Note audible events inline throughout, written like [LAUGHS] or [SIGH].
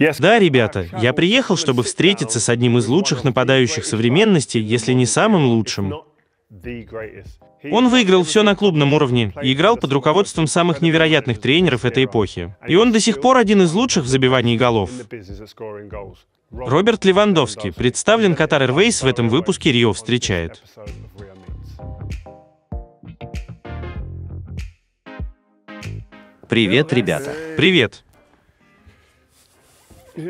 Да, ребята, я приехал, чтобы встретиться с одним из лучших нападающих современности, если не самым лучшим. Он выиграл все на клубном уровне и играл под руководством самых невероятных тренеров этой эпохи. И он до сих пор один из лучших в забивании голов. Роберт Левандовский представлен Катар Airways в этом выпуске «Рио встречает». Привет, ребята. Привет.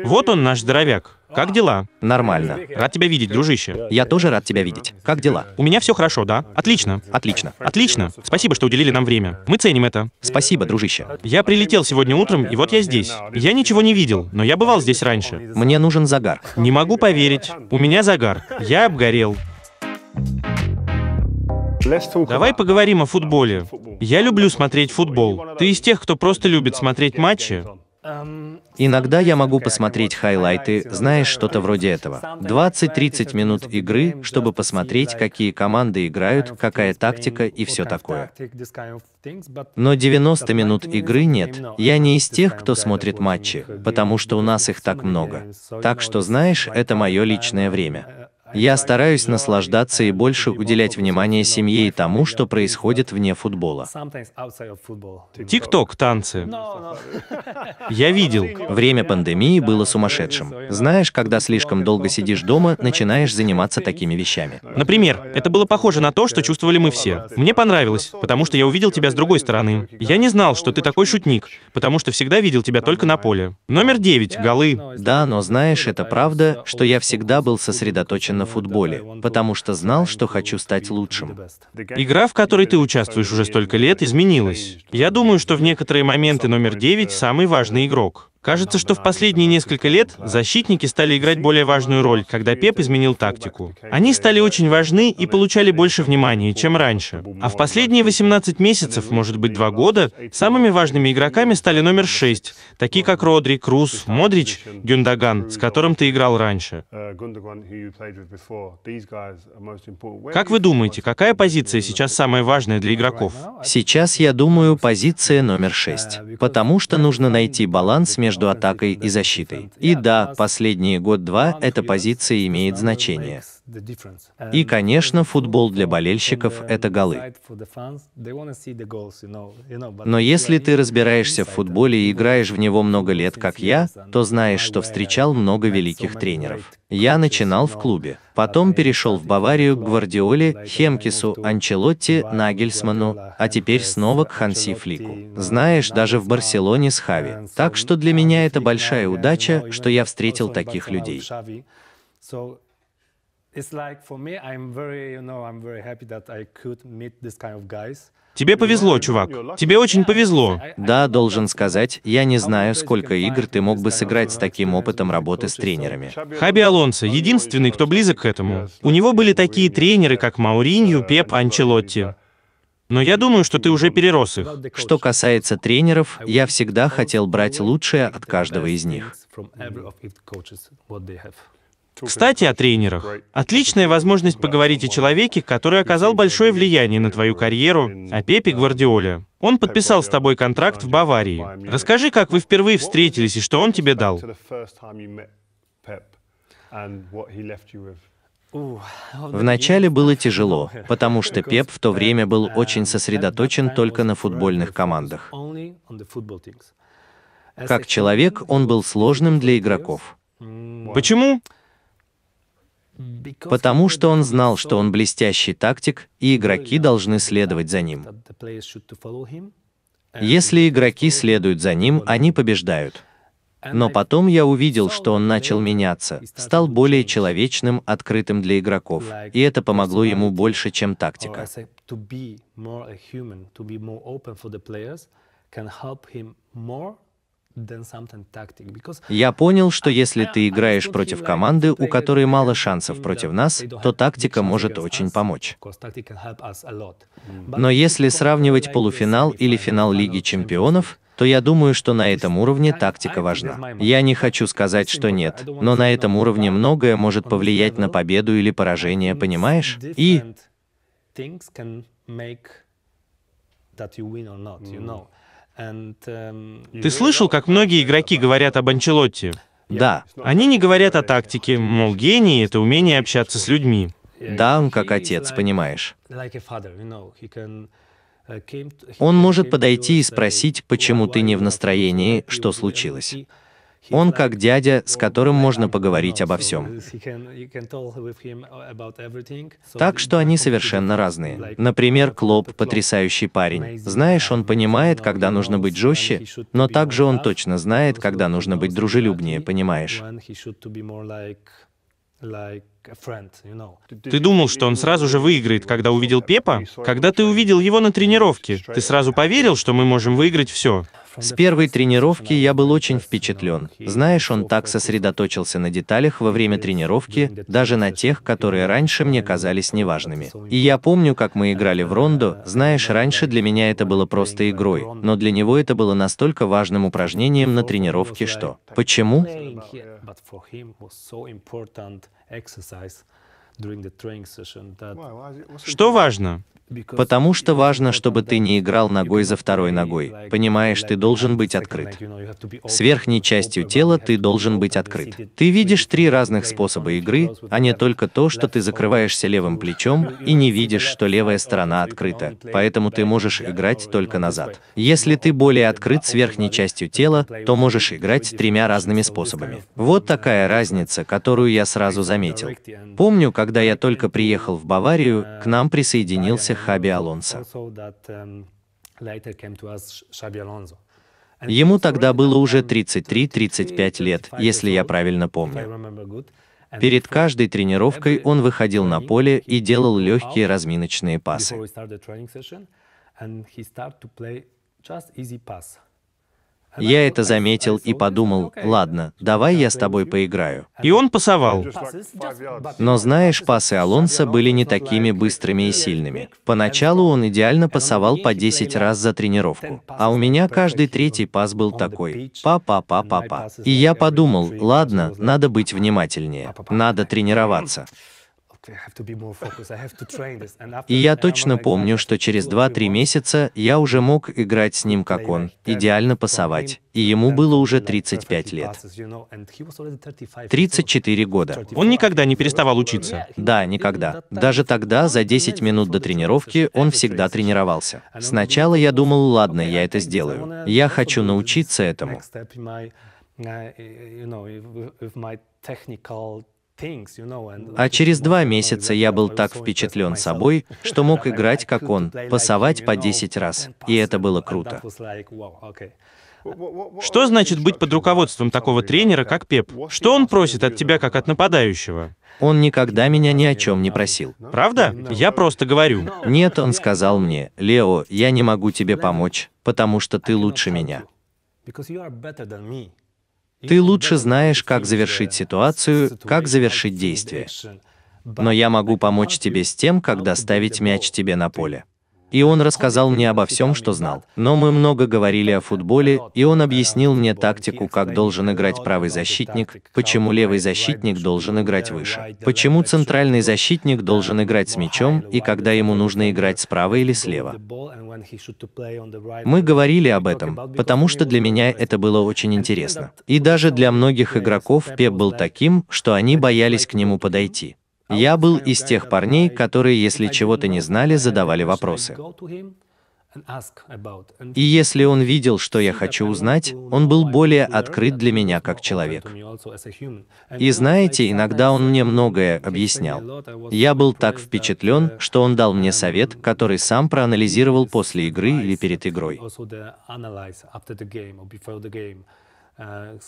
Вот он, наш здоровяк. Как дела? Нормально. Рад тебя видеть, дружище. Я тоже рад тебя видеть. Как дела? У меня все хорошо, да? Отлично. Отлично. Отлично. Спасибо, что уделили нам время. Мы ценим это. Спасибо, дружище. Я прилетел сегодня утром, и вот я здесь. Я ничего не видел, но я бывал здесь раньше. Мне нужен загар. Не могу поверить. У меня загар. Я обгорел. Давай поговорим о футболе. Я люблю смотреть футбол. Ты из тех, кто просто любит смотреть матчи? Иногда я могу посмотреть хайлайты, знаешь, что-то вроде этого. 20-30 минут игры, чтобы посмотреть, какие команды играют, какая тактика и все такое. Но 90 минут игры нет. Я не из тех, кто смотрит матчи, потому что у нас их так много. Так что, знаешь, это мое личное время. Я стараюсь наслаждаться и больше уделять внимание семье и тому, что происходит вне футбола. Тикток, танцы. Ну, ну. Я видел. Время пандемии было сумасшедшим. Знаешь, когда слишком долго сидишь дома, начинаешь заниматься такими вещами. Например, это было похоже на то, что чувствовали мы все. Мне понравилось, потому что я увидел тебя с другой стороны. Я не знал, что ты такой шутник, потому что всегда видел тебя только на поле. Номер девять, голы. Да, но знаешь, это правда, что я всегда был сосредоточен на футболе, потому что знал, что хочу стать лучшим. Игра, в которой ты участвуешь уже столько лет, изменилась. Я думаю, что в некоторые моменты номер девять самый важный игрок. Кажется, что в последние несколько лет защитники стали играть более важную роль, когда Пеп изменил тактику. Они стали очень важны и получали больше внимания, чем раньше. А в последние 18 месяцев, может быть, два года, самыми важными игроками стали номер 6, такие как Родри, Круз, Модрич, Гюндаган, с которым ты играл раньше. Как вы думаете, какая позиция сейчас самая важная для игроков? Сейчас, я думаю, позиция номер 6, потому что нужно найти баланс между между атакой и защитой. И да, последние год-два эта позиция имеет значение. И, конечно, футбол для болельщиков — uh, это голы. Но если ты разбираешься в uh, футболе и играешь в него много лет, как я, то знаешь, что встречал много великих тренеров. Я начинал в клубе, потом перешел в Баварию к Гвардиоле, Хемкису, Анчелотти, Нагельсману, а теперь снова к Ханси Флику. Знаешь, даже в Барселоне с Хави. Так что для меня это большая удача, что я встретил таких людей. Тебе повезло, чувак. Тебе очень повезло. Да, должен сказать, я не знаю, сколько игр ты мог бы сыграть с таким опытом работы с тренерами. Хаби Алонсо — единственный, кто близок к этому. У него были такие тренеры, как Мауринью, Пеп, Анчелотти. Но я думаю, что ты уже перерос их. Что касается тренеров, я всегда хотел брать лучшее от каждого из них. Кстати, о тренерах. Отличная возможность поговорить о человеке, который оказал большое влияние на твою карьеру, о Пепе Гвардиоле. Он подписал с тобой контракт в Баварии. Расскажи, как вы впервые встретились и что он тебе дал. Вначале было тяжело, потому что Пеп в то время был очень сосредоточен только на футбольных командах. Как человек он был сложным для игроков. Почему? потому что он знал, что он блестящий тактик, и игроки должны следовать за ним. Если игроки следуют за ним, они побеждают. Но потом я увидел, что он начал меняться, стал более человечным, открытым для игроков, и это помогло ему больше, чем тактика. Can help him more я понял, что если ты играешь против команды, у которой мало шансов против нас, то тактика может очень помочь. Но если сравнивать полуфинал или финал Лиги чемпионов, то я думаю, что на этом уровне тактика важна. Я не хочу сказать, что нет, но на этом уровне многое может повлиять на победу или поражение, понимаешь? И... Um, ты слышал, как многие игроки говорят об Анчелотти? Да. Они не говорят о тактике, мол, гений — это умение общаться с людьми. Да, он как отец, понимаешь. Uh, он может подойти и uh, спросить, почему ты не в настроении, что случилось. Он как дядя, с которым можно поговорить обо всем. Так что они совершенно разные. Например, Клоп – потрясающий парень. Знаешь, он понимает, когда нужно быть жестче, но также он точно знает, когда нужно быть дружелюбнее, понимаешь? Ты думал, что он сразу же выиграет, когда увидел Пепа? Когда ты увидел его на тренировке, ты сразу поверил, что мы можем выиграть все? С первой тренировки я был очень впечатлен. Знаешь, он так сосредоточился на деталях во время тренировки, даже на тех, которые раньше мне казались неважными. И я помню, как мы играли в рондо, знаешь, раньше для меня это было просто игрой, но для него это было настолько важным упражнением на тренировке, что... Почему? Что важно? Потому что важно, чтобы ты не играл ногой за второй ногой. Понимаешь, ты должен быть открыт. С верхней частью тела ты должен быть открыт. Ты видишь три разных способа игры, а не только то, что ты закрываешься левым плечом и не видишь, что левая сторона открыта, поэтому ты можешь играть только назад. Если ты более открыт с верхней частью тела, то можешь играть тремя разными способами. Вот такая разница, которую я сразу заметил. Помню, когда я только приехал в Баварию, к нам присоединился Хаби Алонсо. Ему тогда было уже 33-35 лет, если я правильно помню. Перед каждой тренировкой он выходил на поле и делал легкие разминочные пасы. Я это заметил и подумал, ладно, давай я с тобой поиграю. И он пасовал. Но знаешь, пасы Алонса были не такими быстрыми и сильными. Поначалу он идеально пасовал по 10 раз за тренировку. А у меня каждый третий пас был такой. Па-па-па-па-па. И я подумал, ладно, надо быть внимательнее. Надо тренироваться. И я точно помню, что через 2-3 месяца я уже мог играть с ним как он, идеально пасовать. И ему было уже 35 лет. 34 года. Он никогда не переставал учиться? Да, никогда. Даже тогда, за 10 минут до тренировки, он всегда тренировался. Сначала я думал, ладно, я это сделаю. Я хочу научиться этому. А через два месяца я был так впечатлен собой, что мог играть как он, пасовать по 10 раз. И это было круто. Что значит быть под руководством такого тренера, как Пеп? Что он просит от тебя, как от нападающего? Он никогда меня ни о чем не просил. Правда? Я просто говорю. Нет, он сказал мне, Лео, я не могу тебе помочь, потому что ты лучше меня. Ты лучше знаешь, как завершить ситуацию, как завершить действие. Но я могу помочь тебе с тем, как доставить мяч тебе на поле и он рассказал мне обо всем, что знал. Но мы много говорили о футболе, и он объяснил мне тактику, как должен играть правый защитник, почему левый защитник должен играть выше, почему центральный защитник должен играть с мячом, и когда ему нужно играть справа или слева. Мы говорили об этом, потому что для меня это было очень интересно. И даже для многих игроков Пеп был таким, что они боялись к нему подойти. А я был из тех парней, которые, если чего-то не знали, задавали вопросы. И если он видел, что я хочу узнать, он был более открыт для меня как человек. И знаете, иногда он мне многое объяснял. Я был так впечатлен, uh, что он дал мне совет, который сам проанализировал после игры или перед игрой. Uh,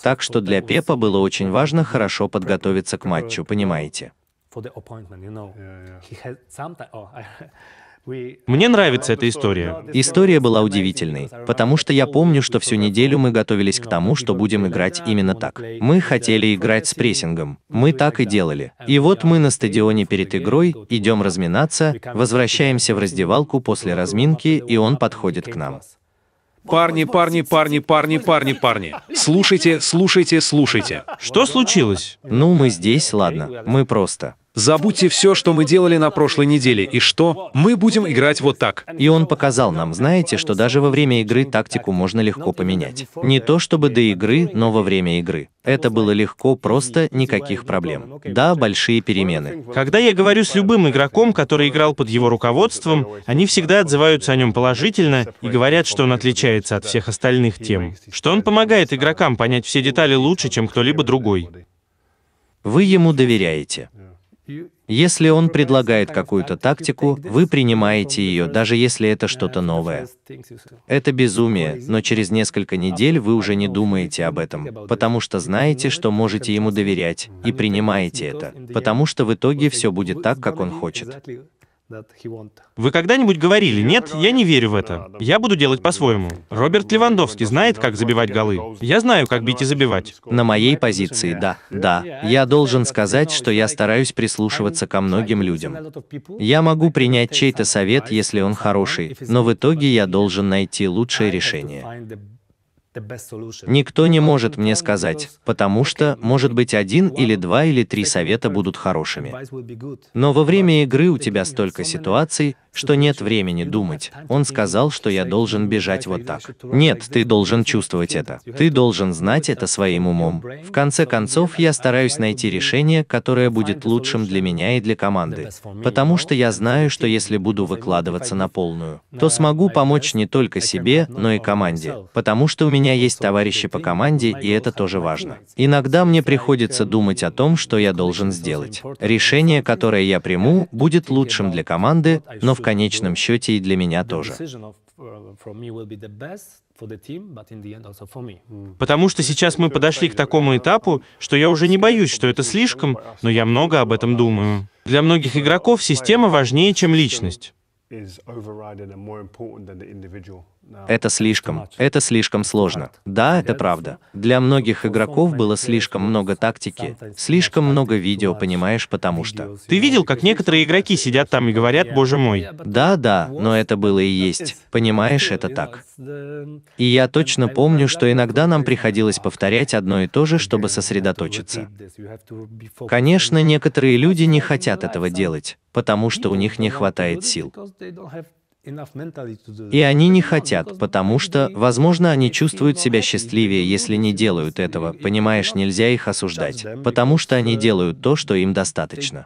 так что для Пепа было очень важно хорошо подготовиться к матчу, понимаете? for the appointment, you know. Yeah, yeah. He has sometimes. Oh, I, [LAUGHS] Мне нравится эта история. История была удивительной, потому что я помню, что всю неделю мы готовились к тому, что будем играть именно так. Мы хотели играть с прессингом. Мы так и делали. И вот мы на стадионе перед игрой, идем разминаться, возвращаемся в раздевалку после разминки, и он подходит к нам. Парни, парни, парни, парни, парни, парни. Слушайте, слушайте, слушайте. Что случилось? Ну, мы здесь, ладно. Мы просто. Забудьте все, что мы делали на прошлой неделе, и что? Мы будем играть вот так. И он показал нам, знаете, что даже во время игры тактику можно легко поменять. Не то чтобы до игры, но во время игры. Это было легко, просто никаких проблем. Да, большие перемены. Когда я говорю с любым игроком, который играл под его руководством, они всегда отзываются о нем положительно и говорят, что он отличается от всех остальных тем, что он помогает игрокам понять все детали лучше, чем кто-либо другой. Вы ему доверяете. Если он предлагает какую-то тактику, вы принимаете ее, даже если это что-то новое. Это безумие, но через несколько недель вы уже не думаете об этом, потому что знаете, что можете ему доверять, и принимаете это, потому что в итоге все будет так, как он хочет. Вы когда-нибудь говорили, нет, я не верю в это. Я буду делать по-своему. Роберт Левандовский знает, как забивать голы. Я знаю, как бить и забивать. На моей позиции, да, да. Я должен сказать, что я стараюсь прислушиваться ко многим людям. Я могу принять чей-то совет, если он хороший, но в итоге я должен найти лучшее решение. Никто не может мне сказать, потому что, может быть, один или два или три совета будут хорошими. Но во время игры у тебя столько ситуаций, что нет времени думать. Он сказал, что я должен бежать вот так. Нет, ты должен чувствовать это. Ты должен знать это своим умом. В конце концов, я стараюсь найти решение, которое будет лучшим для меня и для команды. Потому что я знаю, что если буду выкладываться на полную, то смогу помочь не только себе, но и команде. Потому что у меня меня есть товарищи по команде, и это тоже важно. Иногда мне приходится думать о том, что я должен сделать. Решение, которое я приму, будет лучшим для команды, но в конечном счете и для меня тоже. Потому что сейчас мы подошли к такому этапу, что я уже не боюсь, что это слишком, но я много об этом думаю. Для многих игроков система важнее, чем личность. Это слишком, это слишком сложно. Да, это правда. Для многих игроков было слишком много тактики, слишком много видео, понимаешь, потому что... Ты видел, как некоторые игроки сидят там и говорят, боже мой. Да, да, но это было и есть. Понимаешь, это так. И я точно помню, что иногда нам приходилось а повторять одно и то же, чтобы сосредоточиться. Конечно, некоторые люди не хотят этого делать, потому что у них не хватает сил. И они не хотят, потому что, возможно, они чувствуют себя счастливее, если не делают этого, понимаешь, нельзя их осуждать, потому что они делают то, что им достаточно.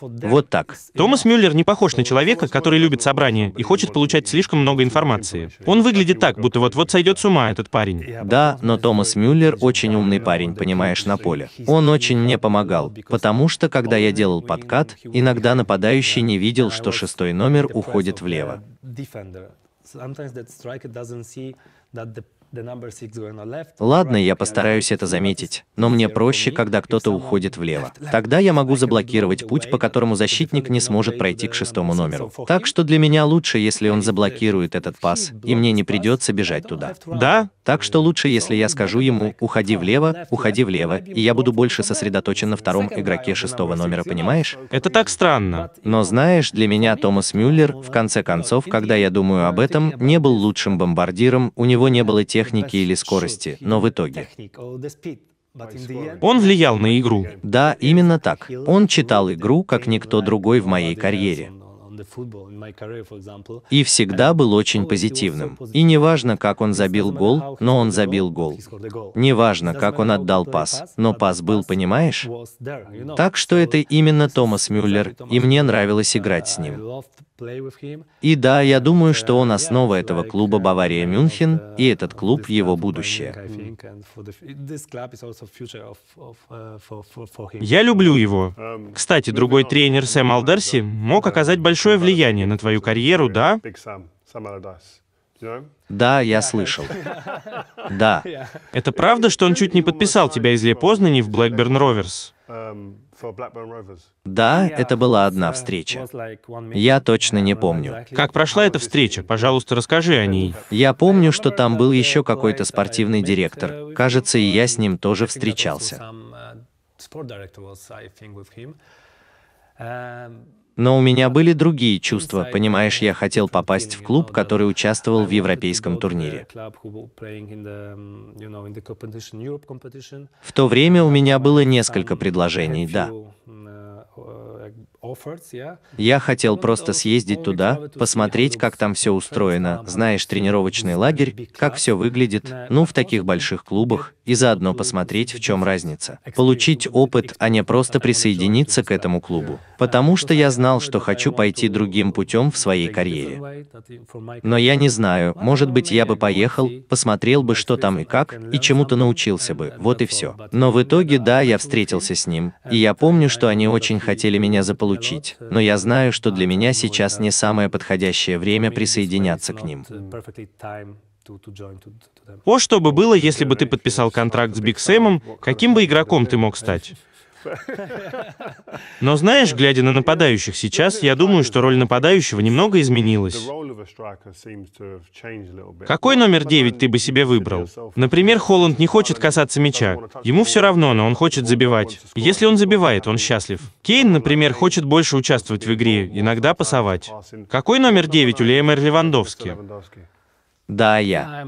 Вот так. Томас Мюллер не похож на человека, который любит собрания и хочет получать слишком много информации. Он выглядит так, будто вот-вот сойдет с ума этот парень. Да, но Томас Мюллер очень умный парень, понимаешь, на поле. Он очень мне помогал, потому что, когда я делал подкат, иногда нападающий не видел, что шестой номер уходит влево. Ладно, я постараюсь это заметить, но мне проще, когда кто-то уходит влево. Тогда я могу заблокировать путь, по которому защитник не сможет пройти к шестому номеру. Так что для меня лучше, если он заблокирует этот пас, и мне не придется бежать туда. Да? Так что лучше, если я скажу ему «уходи влево, уходи влево», и я буду больше сосредоточен на втором игроке шестого номера, понимаешь? Это так странно. Но знаешь, для меня Томас Мюллер, в конце концов, когда я думаю об этом, не был лучшим бомбардиром, у него не было тех техники или скорости, но в итоге. Он влиял на игру. Да, именно так. Он читал игру, как никто другой в моей карьере. И всегда был очень позитивным. И не важно, как он забил гол, но он забил гол. Не важно, как он отдал пас, но пас был, понимаешь? Так что это именно Томас Мюллер, и мне нравилось играть с ним. И да, я думаю, что он uh, основа этого клуба uh, Бавария Мюнхен, и uh, этот клуб его будущее. Я люблю его. Um, Кстати, другой тренер Сэм Алдерси мог оказать большое влияние на твою карьеру, да? Да, я слышал. [LAUGHS] Да. Это правда, что он чуть не подписал тебя из Лепознани в Блэкберн Роверс? Да, это была одна встреча. Я точно не помню. Как прошла эта встреча? Пожалуйста, расскажи о ней. Я помню, что там был еще какой-то спортивный директор. Кажется, и я с ним тоже встречался. Uh, но у меня были другие чувства, понимаешь, я хотел попасть в клуб, который участвовал в европейском турнире. В то время у меня было несколько предложений, да. Я хотел просто съездить туда, посмотреть, как там все устроено, знаешь, тренировочный лагерь, как все выглядит, ну, в таких больших клубах, и заодно посмотреть, в чем разница. Получить опыт, а не просто присоединиться к этому клубу. Потому что я знал, что хочу пойти другим путем в своей карьере. Но я не знаю, может быть я бы поехал, посмотрел бы, что там и как, и чему-то научился бы, вот и все. Но в итоге, да, я встретился с ним, и я помню, что они очень хотели меня заполучить, но я знаю, что для меня сейчас не самое подходящее время присоединяться к ним. О, что бы было, если бы ты подписал контракт с Биг Сэмом, каким бы игроком ты мог стать? Но знаешь, глядя на нападающих сейчас, я думаю, что роль нападающего немного изменилась. Какой номер 9 ты бы себе выбрал? Например, Холланд не хочет касаться мяча. Ему все равно, но он хочет забивать. Если он забивает, он счастлив. Кейн, например, хочет больше участвовать в игре, иногда пасовать. Какой номер 9 у Леймер Левандовски? Да, я.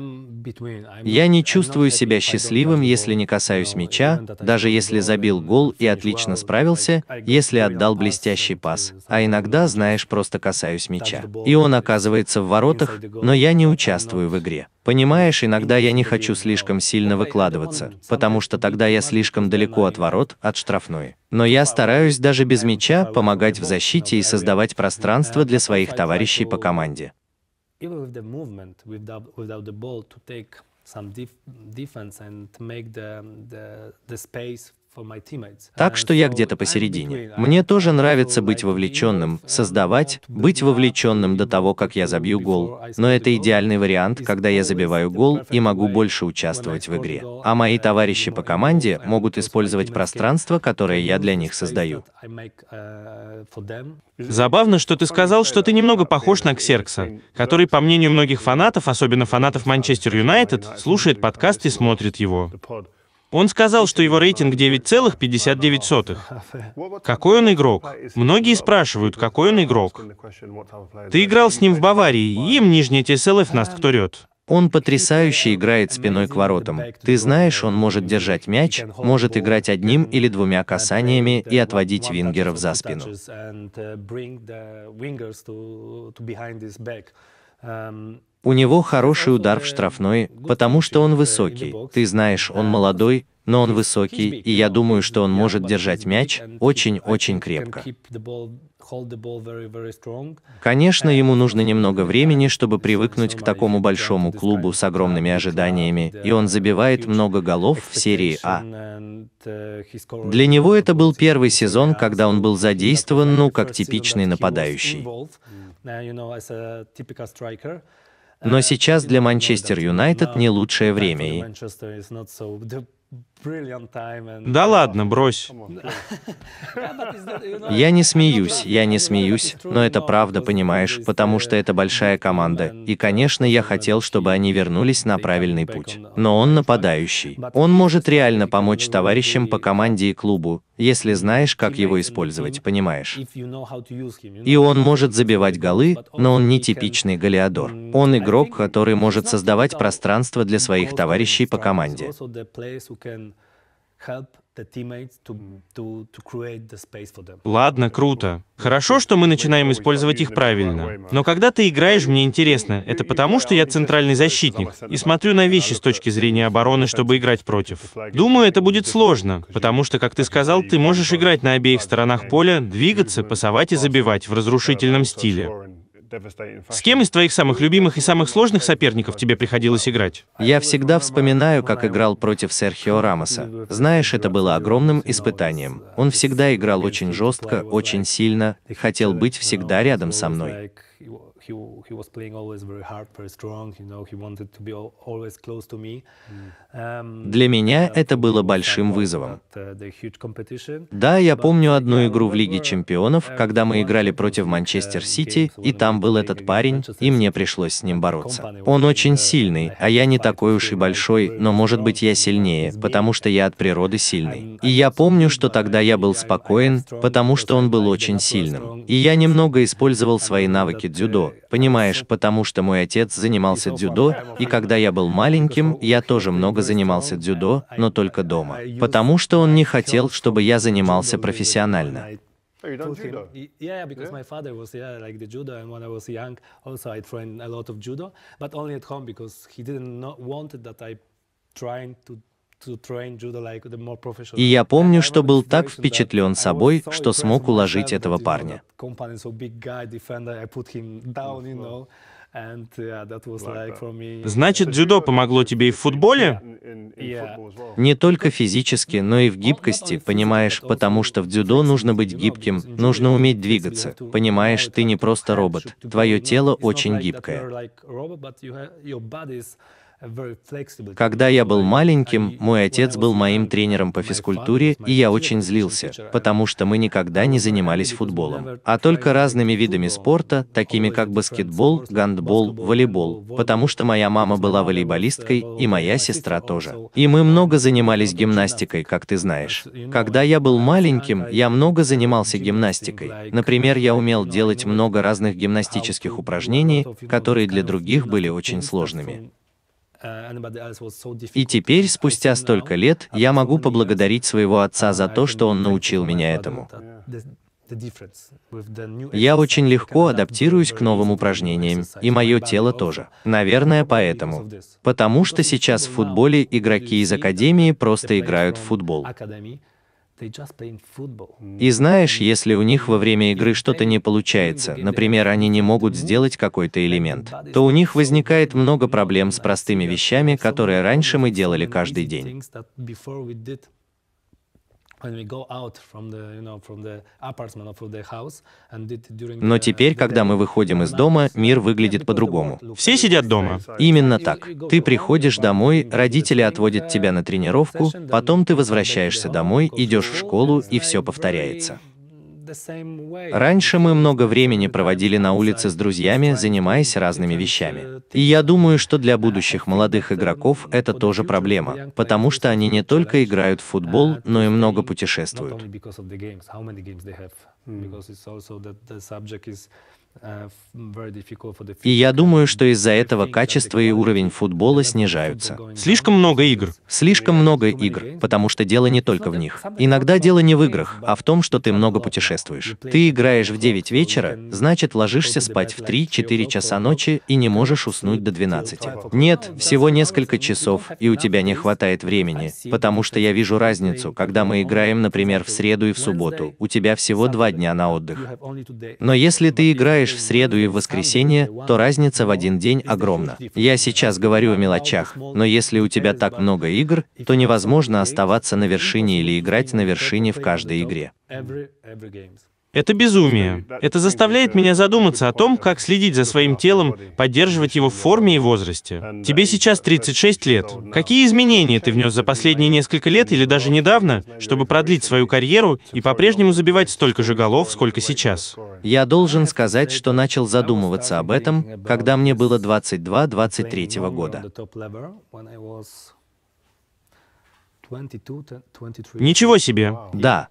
Я не чувствую себя счастливым, если не касаюсь мяча, даже если забил гол и отлично справился, если отдал блестящий пас, а иногда, знаешь, просто касаюсь мяча. И он оказывается в воротах, но я не участвую в игре. Понимаешь, иногда я не хочу слишком сильно выкладываться, потому что тогда я слишком далеко от ворот, от штрафной. Но я стараюсь даже без мяча помогать в защите и создавать пространство для своих товарищей по команде. even with the movement, without, without the ball, to take some def defense and make the, the, the space Так что я где-то посередине. Мне тоже нравится быть вовлеченным, создавать, быть вовлеченным до того, как я забью гол. Но это идеальный вариант, когда я забиваю гол и могу больше участвовать в игре. А мои товарищи по команде могут использовать пространство, которое я для них создаю. Uh, Забавно, что ты сказал, что ты немного похож на Ксеркса, который, по мнению многих фанатов, особенно фанатов Манчестер Юнайтед, слушает подкаст и смотрит его. Он сказал, что его рейтинг 9,59. Какой он игрок? Многие спрашивают, какой он игрок. Ты играл с ним в Баварии, им нижний ТСЛФ нас кто рет. Он потрясающе играет спиной к воротам. Ты знаешь, он может держать мяч, может играть одним или двумя касаниями и отводить вингеров за спину. Um, у него хороший удар в штрафной, потому что он высокий. Ты знаешь, он молодой, но он высокий, и я думаю, что он может держать мяч очень-очень крепко. Конечно, ему нужно немного времени, чтобы привыкнуть к такому большому клубу с огромными ожиданиями, и он забивает много голов в серии А. Для него это был первый сезон, когда он был задействован, ну, как типичный нападающий. Но сейчас для Манчестер Юнайтед не лучшее время. И... Да oh. ладно, брось. Я не смеюсь, я не смеюсь, но это правда, понимаешь, потому что это большая команда. И, конечно, я хотел, чтобы они вернулись на правильный путь. Но он нападающий. Он может реально помочь товарищам по команде и клубу, если знаешь, как его использовать, понимаешь. И он может забивать голы, но он не типичный голеадор. Он игрок, который может создавать пространство для своих товарищей по команде. Ладно, круто. Хорошо, что мы начинаем использовать их правильно. Но когда ты играешь, мне интересно, это потому, что я центральный защитник и смотрю на вещи с точки зрения обороны, чтобы играть против. Думаю, это будет сложно, потому что, как ты сказал, ты можешь играть на обеих сторонах поля, двигаться, пасовать и забивать в разрушительном стиле. С кем из твоих самых любимых и самых сложных соперников тебе приходилось играть? Я всегда вспоминаю, как играл против Серхио Рамоса. Знаешь, это было огромным испытанием. Он всегда играл очень жестко, очень сильно, хотел быть всегда рядом со мной. Mm. Для меня это было большим вызовом. Да, я помню одну игру в Лиге чемпионов, когда мы играли против Манчестер Сити, и там был этот парень, и мне пришлось с ним бороться. Он очень сильный, а я не такой уж и большой, но может быть я сильнее, потому что я от природы сильный. И я помню, что тогда я был спокоен, потому что он был очень сильным. И я немного использовал свои навыки дзюдо, понимаешь, потому что мой отец занимался дзюдо, и когда я был маленьким, я тоже много много занимался дзюдо, но только дома. Потому что он не хотел, чтобы я занимался профессионально. И я помню, что был так впечатлен собой, что смог уложить этого парня. Значит, дзюдо помогло тебе и в футболе? Не только физически, но и в гибкости, понимаешь, потому что в дзюдо нужно быть гибким, нужно уметь двигаться. Понимаешь, ты не просто робот, твое тело очень гибкое. Когда я был маленьким, мой отец был моим тренером по физкультуре, и я очень злился, потому что мы никогда не занимались футболом, а только разными видами спорта, такими как баскетбол, гандбол, волейбол, потому что моя мама была волейболисткой, и моя сестра тоже. И мы много занимались гимнастикой, как ты знаешь. Когда я был маленьким, я много занимался гимнастикой. Например, я умел делать много разных гимнастических упражнений, которые для других были очень сложными. И теперь, спустя столько лет, я могу поблагодарить своего отца за то, что он научил меня этому. Я очень легко адаптируюсь к новым упражнениям, и мое тело тоже. Наверное, поэтому. Потому что сейчас в футболе игроки из Академии просто играют в футбол. И знаешь, если у них во время игры что-то не получается, например, они не могут сделать какой-то элемент, то у них возникает много проблем с простыми вещами, которые раньше мы делали каждый день. Но теперь, когда мы выходим из дома, мир выглядит по-другому. Все сидят дома. Именно так. Ты приходишь домой, родители отводят тебя на uh, тренировку, потом ты возвращаешься домой, идешь в школу, и все повторяется. Раньше мы много времени проводили на улице с друзьями, занимаясь разными вещами. И я думаю, что для будущих молодых игроков это тоже проблема, потому что они не только играют в футбол, но и много путешествуют. И я думаю, что из-за этого качество и уровень футбола снижаются. Слишком много игр. Слишком много игр, потому что дело не только в них. Иногда дело не в играх, а в том, что ты много путешествуешь. Ты играешь в 9 вечера, значит ложишься спать в 3-4 часа ночи и не можешь уснуть до 12. Нет, всего несколько часов, и у тебя не хватает времени, потому что я вижу разницу, когда мы играем, например, в среду и в субботу, у тебя всего два дня на отдых. Но если ты играешь играешь в среду и в воскресенье, то разница в один день огромна. Я сейчас говорю о мелочах, но если у тебя так много игр, то невозможно оставаться на вершине или играть на вершине в каждой игре. Это безумие. Это заставляет меня задуматься о том, как следить за своим телом, поддерживать его в форме и возрасте. Тебе сейчас 36 лет. Какие изменения ты внес за последние несколько лет или даже недавно, чтобы продлить свою карьеру и по-прежнему забивать столько же голов, сколько сейчас? Я должен сказать, что начал задумываться об этом, когда мне было 22-23 года. Ничего себе. Да,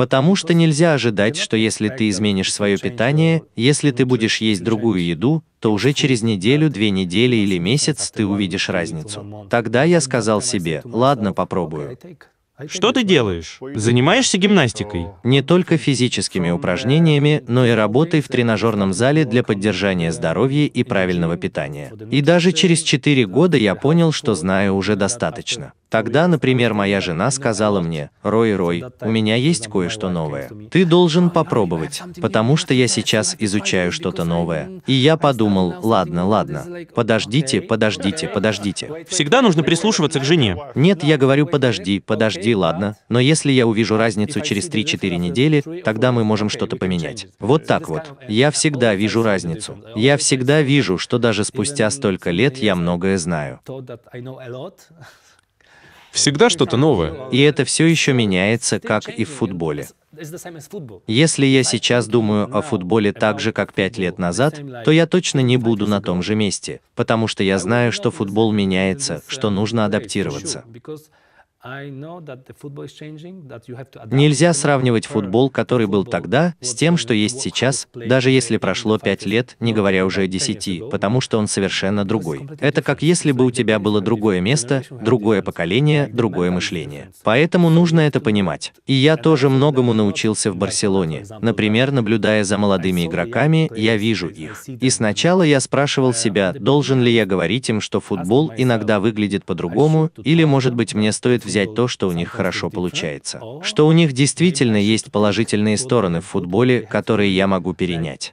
Потому что нельзя ожидать, что если ты изменишь свое питание, если ты будешь есть другую еду, то уже через неделю, две недели или месяц ты увидишь разницу. Тогда я сказал себе, ладно, попробую. Что ты делаешь? Занимаешься гимнастикой? Не только физическими упражнениями, но и работой в тренажерном зале для поддержания здоровья и правильного питания. И даже через 4 года я понял, что знаю уже достаточно. Тогда, например, моя жена сказала мне, «Рой, Рой, у меня есть кое-что новое. Ты должен попробовать, потому что я сейчас изучаю что-то новое». И я подумал, ладно, ладно, подождите, подождите, подождите. Всегда нужно прислушиваться к жене. Нет, я говорю, подожди, подожди, друзей, ладно, но если я увижу разницу через 3-4 недели, тогда мы можем что-то поменять. Вот так вот. Я всегда вижу разницу. Я всегда вижу, что даже спустя столько лет я многое знаю. Всегда что-то новое. И это все еще меняется, как и в футболе. Если я сейчас думаю о футболе так же, как пять лет назад, то я точно не буду на том же месте, потому что я знаю, что футбол меняется, что uh, нужно адаптироваться. Нельзя сравнивать футбол, который был тогда, с тем, что есть сейчас, даже если прошло пять лет, не говоря уже о десяти, потому что он совершенно другой. Это как если бы у тебя было другое место, другое поколение, другое мышление. Поэтому нужно это понимать. И я тоже многому научился в Барселоне. Например, наблюдая за молодыми игроками, я вижу их. И сначала я спрашивал себя, должен ли я говорить им, что футбол иногда выглядит по-другому, или, может быть, мне стоит взять то, что у них хорошо получается. Что у них действительно есть положительные стороны в футболе, которые я могу перенять.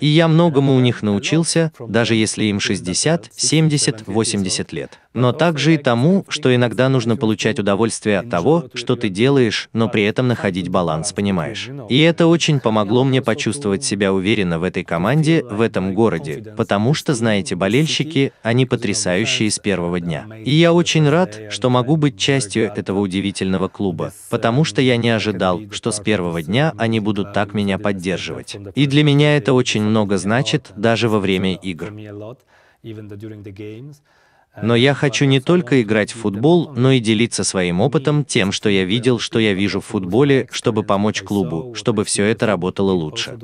И я многому у них научился, даже если им 60, 70, 80 лет. Но также и тому, что иногда нужно получать удовольствие от того, что ты делаешь, но при этом находить баланс, понимаешь. И это очень помогло мне почувствовать себя уверенно в этой команде, в этом городе, потому что, знаете, болельщики, они потрясающие с первого дня. И я очень очень рад, что могу быть частью этого удивительного клуба, потому что я не ожидал, что с первого дня они будут так меня поддерживать. И для меня это очень много значит, даже во время игр. Но я хочу не только играть в футбол, но и делиться своим опытом, тем, что я видел, что я вижу в футболе, чтобы помочь клубу, чтобы все это работало лучше.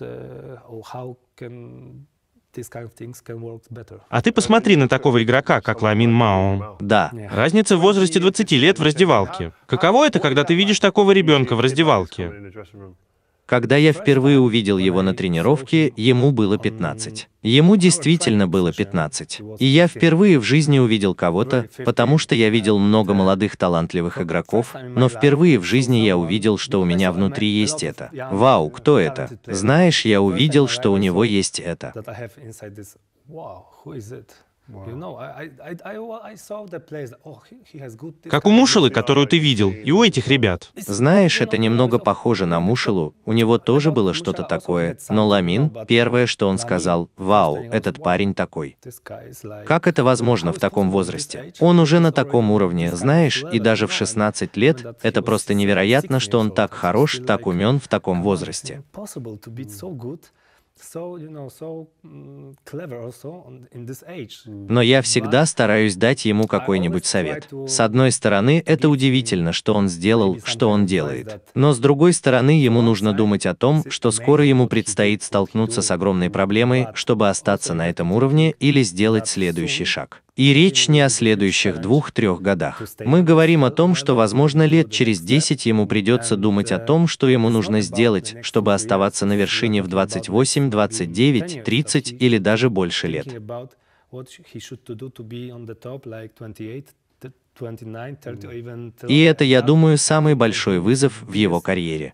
Э, а ты посмотри на такого игрока, как Ламин Мао. Да. Разница в возрасте 20 лет в раздевалке. Каково это, когда ты видишь такого ребенка в раздевалке? Когда я впервые увидел его на тренировке, ему было 15. Ему действительно было 15. И я впервые в жизни увидел кого-то, потому что я видел много молодых талантливых игроков, но впервые в жизни я увидел, что у меня внутри есть это. Вау, кто это? Знаешь, я увидел, что у него есть это. Как у Мушелы, которую ты видел, и у этих ребят. Знаешь, это немного похоже на Мушелу, у него тоже было что-то такое, но Ламин, первое, что он сказал, «Вау, этот парень такой». Как это возможно в таком возрасте? Он уже на таком уровне, знаешь, и даже в 16 лет, это просто невероятно, что он так хорош, так умен в таком возрасте. Но я всегда стараюсь дать ему какой-нибудь совет. С одной стороны, это удивительно, что он сделал, что он делает. Но с другой стороны, ему нужно думать о том, что скоро ему предстоит столкнуться с огромной проблемой, чтобы остаться на этом уровне или сделать следующий шаг. И речь не о следующих двух-трех годах. Мы говорим о том, что, возможно, лет через 10 ему придется думать о том, что ему нужно сделать, чтобы оставаться на вершине в 28, 29, 30 или даже больше лет. И это, я думаю, самый большой вызов в его карьере.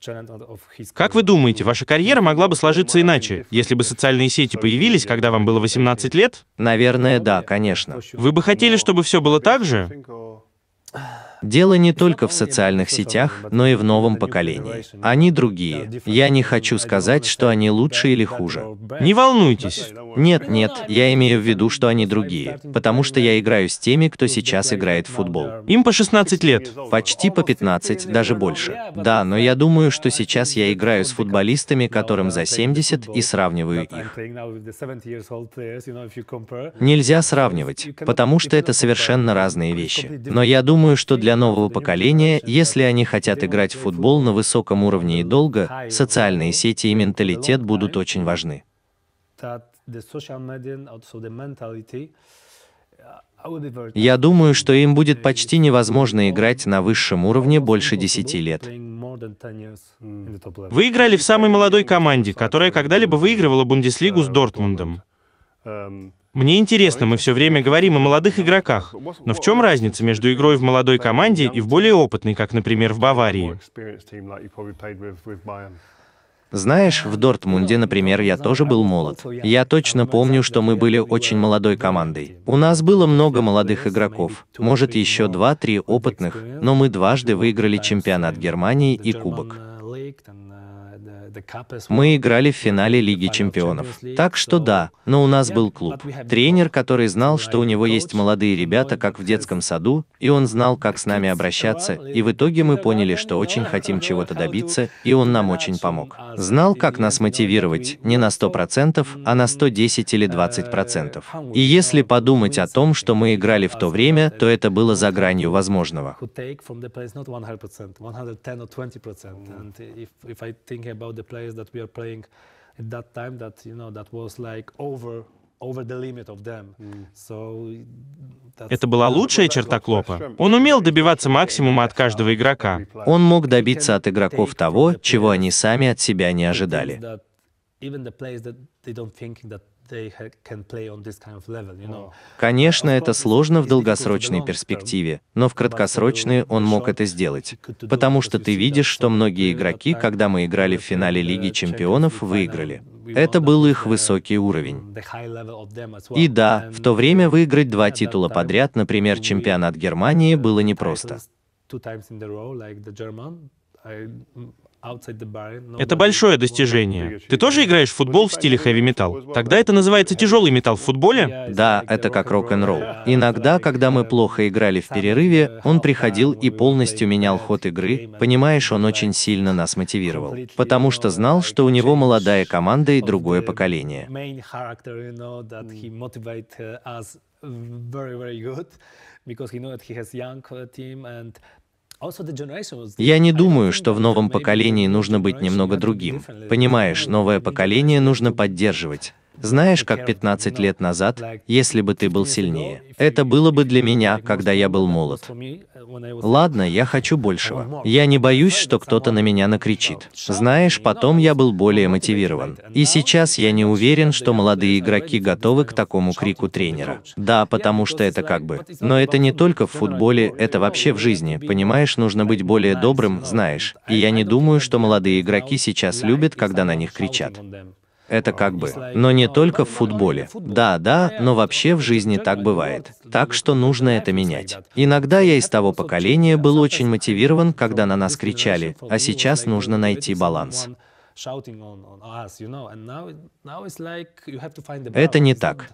Как вы думаете, ваша карьера могла бы сложиться иначе, если бы социальные сети появились, когда вам было 18 лет? Наверное, да, конечно. Вы бы хотели, чтобы все было так же? Дело не только в социальных сетях, но и в новом поколении. Они другие. Я не хочу сказать, что они лучше или хуже. Не волнуйтесь. Нет, нет, я имею в виду, что они другие, потому что я играю с теми, кто сейчас играет в футбол. Им по 16 лет. Почти по 15, даже больше. Да, но я думаю, что сейчас я играю с футболистами, которым за 70, и сравниваю их. Нельзя сравнивать, потому что это совершенно разные вещи. Но я думаю, что для для нового поколения, если они хотят играть в футбол на высоком уровне и долго, социальные сети и менталитет будут очень важны. Я думаю, что им будет почти невозможно играть на высшем уровне больше 10 лет. Вы играли в самой молодой команде, которая когда-либо выигрывала Бундеслигу с Дортмундом. Мне интересно, мы все время говорим о молодых игроках, но в чем разница между игрой в молодой команде и в более опытной, как, например, в Баварии? Знаешь, в Дортмунде, например, я тоже был молод. Я точно помню, что мы были очень молодой командой. У нас было много молодых игроков, может еще два-три опытных, но мы дважды выиграли чемпионат Германии и Кубок. Мы играли в финале Лиги чемпионов. Так что да, но у нас был клуб. Тренер, который знал, что у него есть молодые ребята, как в детском саду, и он знал, как с нами обращаться, и в итоге мы поняли, что очень хотим чего-то добиться, и он нам очень помог. Uh, знал, как нас мотивировать, не на 100%, а на 110 uh, или 20%. Uh, и если подумать о том, что мы играли в то время, то это было за гранью возможного the players that we are playing at that time that you know that was like over mm. Это была лучшая черта Клопа. Он умел добиваться максимума от каждого игрока. Он мог добиться от игроков того, чего они сами от себя не ожидали. Конечно, это сложно в долгосрочной перспективе, но в краткосрочной он мог это сделать. Потому что ты видишь, что многие игроки, когда мы играли в финале uh, Лиги Чемпионов, выиграли. Это был их высокий уровень. И да, в то время uh, выиграть два титула подряд, например, чемпионат Германии, было непросто. Это большое достижение. Ты тоже играешь в футбол в стиле хэви-метал? Тогда это называется тяжелый металл в футболе? Да, это как рок-н-ролл. Иногда, когда мы uh, плохо играли в перерыве, он приходил и полностью менял ход игры, понимаешь, он очень сильно нас мотивировал. Потому что знал, что у него молодая команда и другое поколение. Uh, because he knew that he has young uh, team and я не думаю, что в новом поколении нужно быть немного другим. Понимаешь, новое поколение нужно поддерживать. Знаешь, как 15 лет назад, если бы ты был сильнее. Это было бы для меня, когда я был молод. Ладно, я хочу большего. Я не боюсь, что кто-то на меня накричит. Знаешь, потом я был более мотивирован. И сейчас я не уверен, что молодые игроки готовы к такому крику тренера. Да, потому что это как бы. Но это не только в футболе, это вообще в жизни. Понимаешь, нужно быть более добрым, знаешь. И я не думаю, что молодые игроки сейчас любят, когда на них кричат это как бы. Но не только в футболе. Да, да, но вообще в жизни так бывает. Так что нужно это менять. Иногда я из того поколения был очень мотивирован, когда на нас кричали, а сейчас нужно найти баланс. Это не так.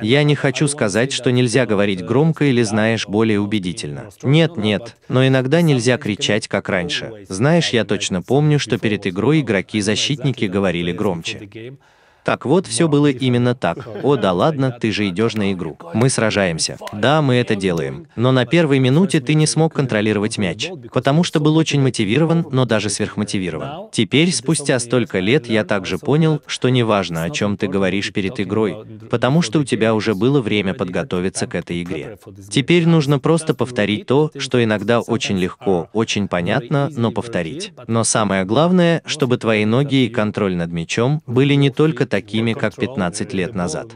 Я не хочу сказать, что нельзя говорить громко или знаешь более убедительно. Нет, нет, но иногда нельзя кричать, как раньше. Знаешь, я точно помню, что перед игрой игроки-защитники говорили громче. Так вот, все было именно так. О, да ладно, ты же идешь на игру. Мы сражаемся. Да, мы это делаем. Но на первой минуте ты не смог контролировать мяч, потому что был очень мотивирован, но даже сверхмотивирован. Теперь, спустя столько лет, я также понял, что неважно, о чем ты говоришь перед игрой, потому что у тебя уже было время подготовиться к этой игре. Теперь нужно просто повторить то, что иногда очень легко, очень понятно, но повторить. Но самое главное, чтобы твои ноги и контроль над мячом были не только такими, как 15 лет назад. [LAUGHS]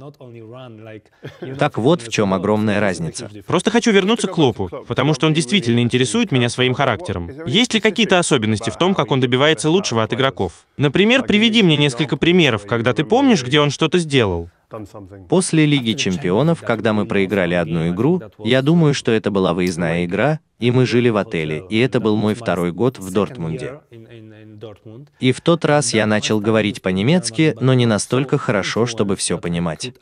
Так вот в чем огромная разница. Просто хочу вернуться к Клопу, потому что он действительно интересует меня своим характером. Есть ли какие-то особенности в том, как он добивается лучшего от игроков? Например, приведи мне несколько примеров, когда ты помнишь, где он что-то сделал. После Лиги Чемпионов, когда мы проиграли одну игру, я думаю, что это была выездная игра, и мы жили в отеле, и это был мой второй год в Дортмунде. И в тот раз я начал говорить по-немецки, но не настолько хорошо, чтобы все понимать.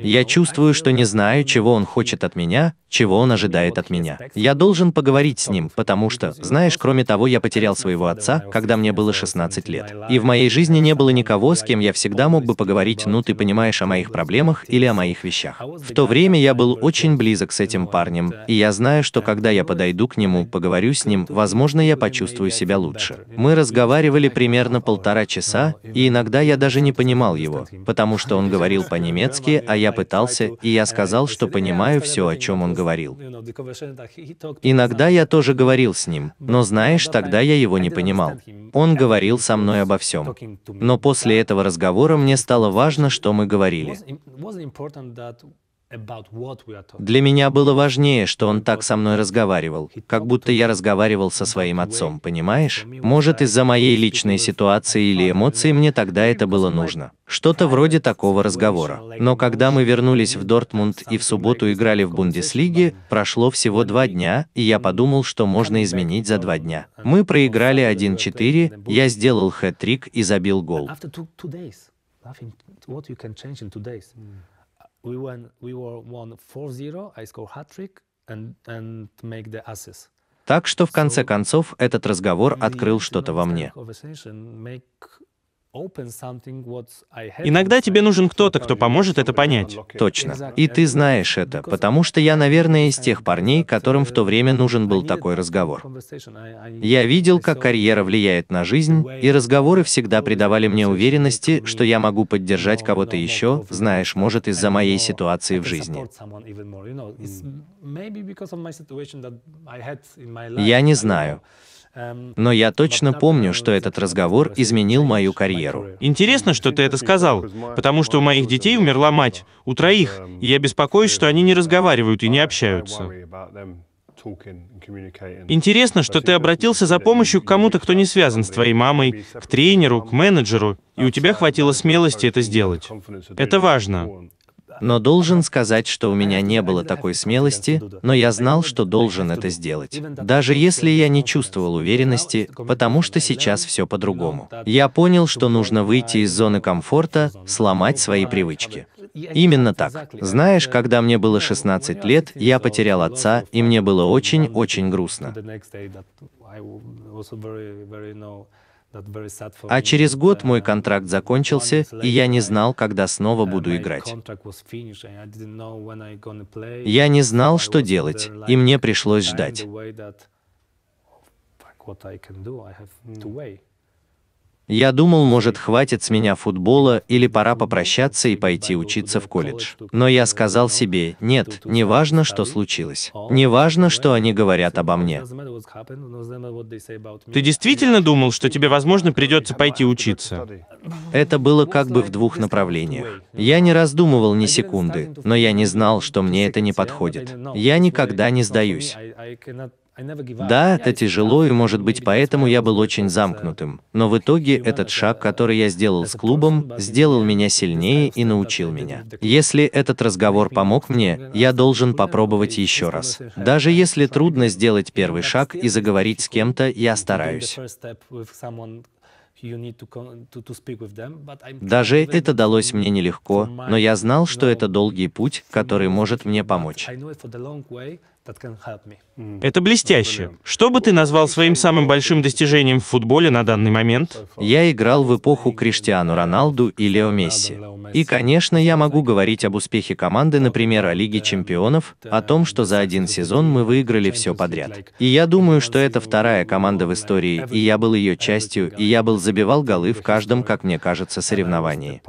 Я чувствую, что не знаю, чего он хочет от меня, чего он ожидает от меня. Я должен поговорить с ним, потому что, знаешь, кроме того, я потерял своего отца, когда мне было 16 лет. И в моей жизни не было никого, с кем я всегда мог бы поговорить, ну ты понимаешь о моих проблемах или о моих вещах. В то время я был очень близок с этим парнем, и я знаю, что что когда я подойду к нему, поговорю с ним, возможно, я почувствую себя лучше. Мы разговаривали примерно полтора часа, и иногда я даже не понимал его, потому что он говорил по-немецки, а я пытался, и я сказал, что понимаю все, о чем он говорил. Иногда я тоже говорил с ним, но знаешь, тогда я его не понимал. Он говорил со мной обо всем. Но после этого разговора мне стало важно, что мы говорили. Для меня было важнее, что он так со мной разговаривал, как будто я разговаривал со своим отцом, понимаешь? Может, из-за моей личной ситуации или эмоций мне тогда это было нужно. Что-то вроде такого разговора. Но когда мы вернулись в Дортмунд и в субботу играли в Бундеслиге, прошло всего два дня, и я подумал, что можно изменить за два дня. Мы проиграли 1-4, я сделал хэт-трик и забил гол we won, we were won 4-0. I scored hat trick and and make the assist. Так что в конце концов этот разговор открыл что-то во мне. Иногда тебе нужен кто-то, кто поможет это понять. Точно. И ты знаешь это, потому что я, наверное, из тех парней, которым в то время нужен был такой разговор. Я видел, как карьера влияет на жизнь, и разговоры всегда придавали мне уверенности, что я могу поддержать кого-то еще, знаешь, может, из-за моей ситуации в жизни. Я не знаю. Эм, Но я точно помню, э, что этот разговор изменил мою карьеру. Интересно, что ты это сказал, потому что у моих детей умерла мать, у троих, и я беспокоюсь, что они не разговаривают и не общаются. Интересно, что ты обратился за помощью к кому-то, кто не связан с твоей мамой, к тренеру, к менеджеру, и у тебя хватило смелости это сделать. Это важно. Но должен сказать, что у меня не было такой смелости, но я знал, что должен это сделать. Даже если я не чувствовал уверенности, потому что сейчас все по-другому. Я понял, что нужно выйти из зоны комфорта, сломать свои привычки. Именно так. Знаешь, когда мне было 16 лет, я потерял отца, и мне было очень-очень грустно. А через год мой uh, контракт закончился, и я не знал, когда снова буду играть. Я не знал, что делать, и мне пришлось ждать. Я думал, может, хватит с меня футбола или пора попрощаться и пойти учиться в колледж. Но я сказал себе, нет, не важно, что случилось. Не важно, что они говорят обо мне. Ты действительно думал, что тебе, возможно, придется пойти учиться? Это было как бы в двух направлениях. Я не раздумывал ни секунды, но я не знал, что мне это не подходит. Я никогда не сдаюсь. Да, это тяжело и может быть поэтому я был очень замкнутым, но в итоге этот шаг, который я сделал с клубом, сделал меня сильнее и научил меня. Если этот разговор помог мне, я должен попробовать еще раз. Даже если трудно сделать первый шаг и заговорить с кем-то, я стараюсь. Даже это далось мне нелегко, но я знал, что это долгий путь, который может мне помочь. Это блестяще. Что бы ты назвал своим самым большим достижением в футболе на данный момент? Я играл в эпоху Криштиану Роналду и Лео Месси. И, конечно, я могу говорить об успехе команды, например, о Лиге чемпионов, о том, что за один сезон мы выиграли все подряд. И я думаю, что это вторая команда в истории, и я был ее частью, и я был забивал голы в каждом, как мне кажется, соревновании.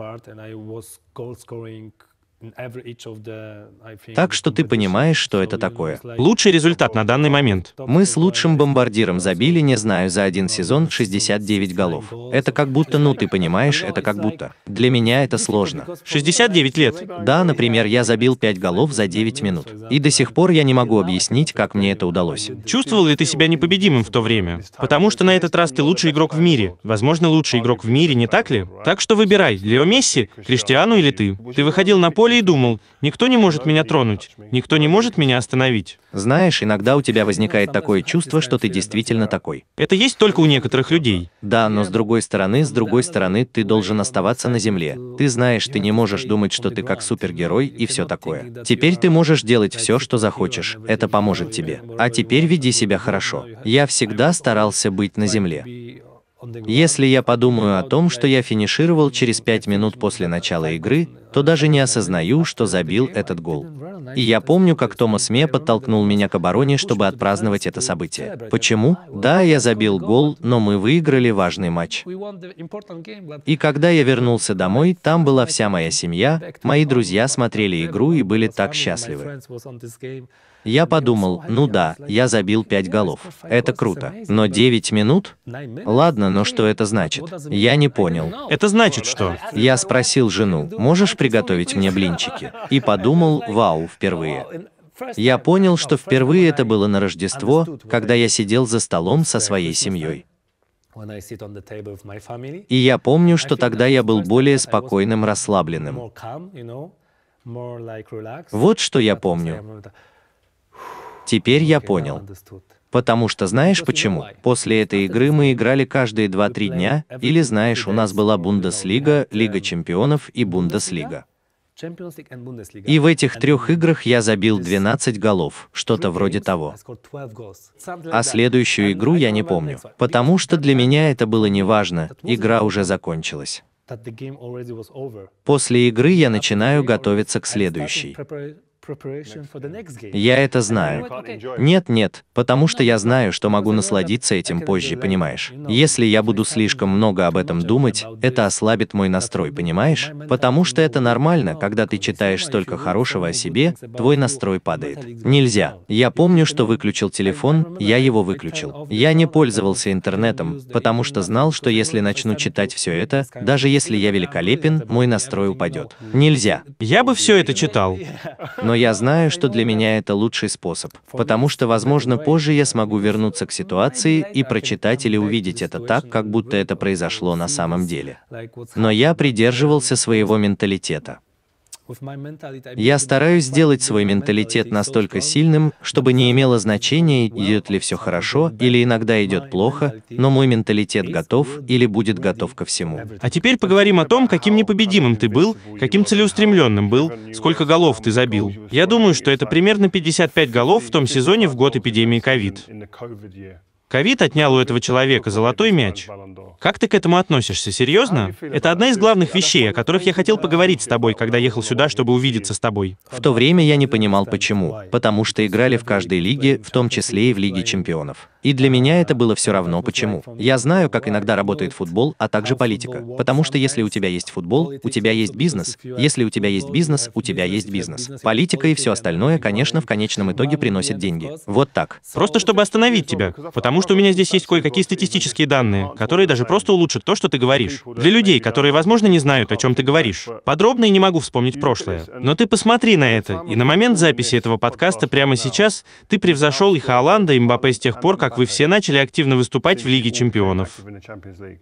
Так что ты понимаешь, что это такое. Лучший результат на данный момент. Мы с лучшим бомбардиром забили, не знаю, за один um, сезон 69 голов. Это как будто, ну ты [LAUGHS] понимаешь, это как будто. Для меня это сложно. 69 лет. Да, например, я забил 5 голов за 9 минут. И до сих пор я не могу объяснить, как мне это удалось. Чувствовал ли ты себя непобедимым в то время? Потому что на этот раз ты лучший игрок в мире. Возможно, лучший игрок в мире, не так ли? Так что выбирай, Лео Месси, Криштиану или ты. Ты выходил на поле думали и думал, никто не может меня тронуть, никто не может меня остановить. Знаешь, иногда у тебя возникает такое чувство, что ты действительно такой. Это есть только у некоторых людей. Да, но с другой стороны, с другой стороны, ты должен оставаться на земле. Ты знаешь, ты не можешь думать, что ты как супергерой и все такое. Теперь ты можешь делать все, что захочешь. Это поможет тебе. А теперь веди себя хорошо. Я всегда старался быть на земле. Если я подумаю о том, что я финишировал через пять минут после начала игры, то даже не осознаю, что забил этот гол. И я помню, как Томас Ме подтолкнул меня к обороне, чтобы отпраздновать это событие. Почему? Да, я забил гол, но мы выиграли важный матч. И когда я вернулся домой, там была вся моя семья, мои друзья смотрели игру и были так счастливы. Я подумал, ну да, я забил пять голов. Это круто. Но 9 минут? Ладно, но что это значит? Я не понял. Это значит что? Я спросил жену, можешь приготовить мне блинчики. И подумал, вау, впервые. Я понял, что впервые это было на Рождество, когда я сидел за столом со своей семьей. И я помню, что тогда я был более спокойным, расслабленным. Вот что я помню. Теперь я понял. Потому что знаешь почему? После этой игры мы играли каждые 2-3 дня, или знаешь, у нас была Бундеслига, Лига чемпионов и Бундеслига. И в этих трех играх я забил 12 голов, что-то вроде того. А следующую игру я не помню, потому что для меня это было неважно, игра уже закончилась. После игры я начинаю готовиться к следующей. Я это знаю. Нет, нет, потому что я знаю, что могу насладиться этим позже, понимаешь? Если я буду слишком много об этом думать, это ослабит мой настрой, понимаешь? Потому что это нормально, когда ты читаешь столько хорошего о себе, твой настрой падает. Нельзя. Я помню, что выключил телефон, я его выключил. Я не пользовался интернетом, потому что знал, что если начну читать все это, даже если я великолепен, мой настрой упадет. Нельзя. Я бы все это читал. Но но я знаю, что для меня это лучший способ, потому что, возможно, позже я смогу вернуться к ситуации и прочитать или увидеть это так, как будто это произошло на самом деле. Но я придерживался своего менталитета. Я стараюсь сделать свой менталитет настолько сильным, чтобы не имело значения, идет ли все хорошо или иногда идет плохо, но мой менталитет готов или будет готов ко всему. А теперь поговорим о том, каким непобедимым ты был, каким целеустремленным был, сколько голов ты забил. Я думаю, что это примерно 55 голов в том сезоне в год эпидемии COVID. Ковид отнял у этого человека золотой мяч. Как ты к этому относишься? Серьезно? Это одна из главных вещей, о которых я хотел поговорить с тобой, когда ехал сюда, чтобы увидеться с тобой. В то время я не понимал, почему. Потому что играли в каждой лиге, в том числе и в Лиге чемпионов. И для меня это было все равно почему. Я знаю, как иногда работает футбол, а также политика. Потому что если у тебя есть футбол, у тебя есть бизнес. Если у тебя есть бизнес, у тебя есть бизнес. Политика и все остальное, конечно, в конечном итоге приносит деньги. Вот так. Просто чтобы остановить тебя. Потому что у меня здесь есть кое-какие статистические данные, которые даже просто улучшат то, что ты говоришь. Для людей, которые, возможно, не знают, о чем ты говоришь. Подробно и не могу вспомнить прошлое. Но ты посмотри на это, и на момент записи этого подкаста прямо сейчас ты превзошел и Хаоланда, и Мбаппе с тех пор, как вы все начали активно выступать в Лиге чемпионов.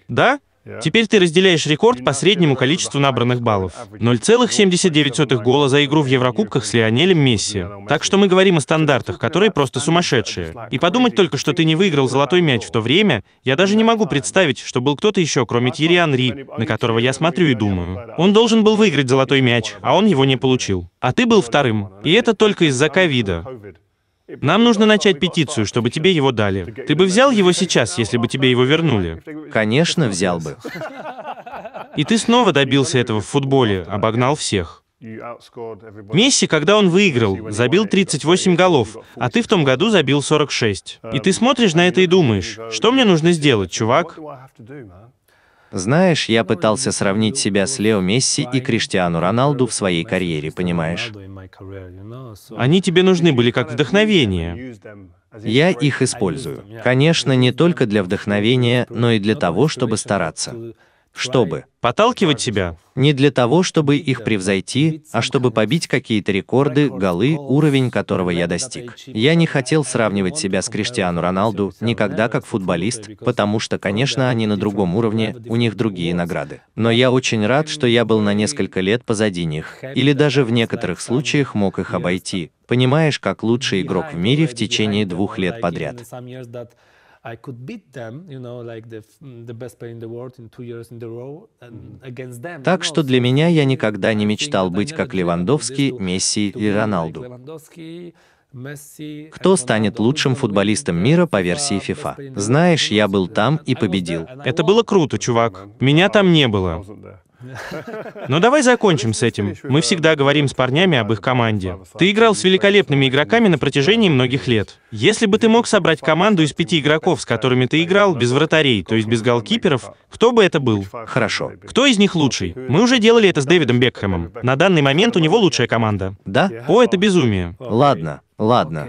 Да? Теперь ты разделяешь рекорд по среднему количеству набранных баллов. 0,79 гола за игру в Еврокубках с Лионелем Месси. Так что мы говорим о стандартах, которые просто сумасшедшие. И подумать только, что ты не выиграл золотой мяч в то время, я даже не могу представить, что был кто-то еще, кроме Тьерри Анри, на которого я смотрю и думаю. Он должен был выиграть золотой мяч, а он его не получил. А ты был вторым. И это только из-за ковида. Нам нужно начать петицию, чтобы тебе его дали. Ты бы взял его сейчас, если бы тебе его вернули? Конечно, взял бы. И ты снова добился этого в футболе, обогнал всех. Месси, когда он выиграл, забил 38 голов, а ты в том году забил 46. И ты смотришь на это и думаешь, что мне нужно сделать, чувак? Знаешь, я пытался сравнить себя с Лео Месси и Криштиану Роналду в своей карьере, понимаешь? Они тебе нужны были как вдохновение. Я их использую. Конечно, не только для вдохновения, но и для того, чтобы стараться чтобы подталкивать себя. Не для того, чтобы их превзойти, а чтобы побить какие-то рекорды, голы, уровень которого я достиг. Я не хотел сравнивать себя с Криштиану Роналду никогда как футболист, потому что, конечно, они на другом уровне, у них другие награды. Но я очень рад, что я был на несколько лет позади них, или даже в некоторых случаях мог их обойти. Понимаешь, как лучший игрок в мире в течение двух лет подряд. I could beat them, you know, like the, the best player in the world in two years in the row mm. against them. Так что для меня я никогда не мечтал быть как Левандовский, Месси и Роналду. Кто станет лучшим футболистом мира по версии FIFA? Знаешь, я был там и победил. Это было круто, чувак. Меня там не было. Но ну, давай закончим с этим. Мы всегда говорим с парнями об их команде. Ты играл с великолепными игроками на протяжении многих лет. Если бы ты мог собрать команду из пяти игроков, с которыми ты играл, без вратарей, то есть без голкиперов, кто бы это был? Хорошо. Кто из них лучший? Мы уже делали это с Дэвидом Бекхэмом. На данный момент у него лучшая команда. Да? О, это безумие. Ладно, ладно,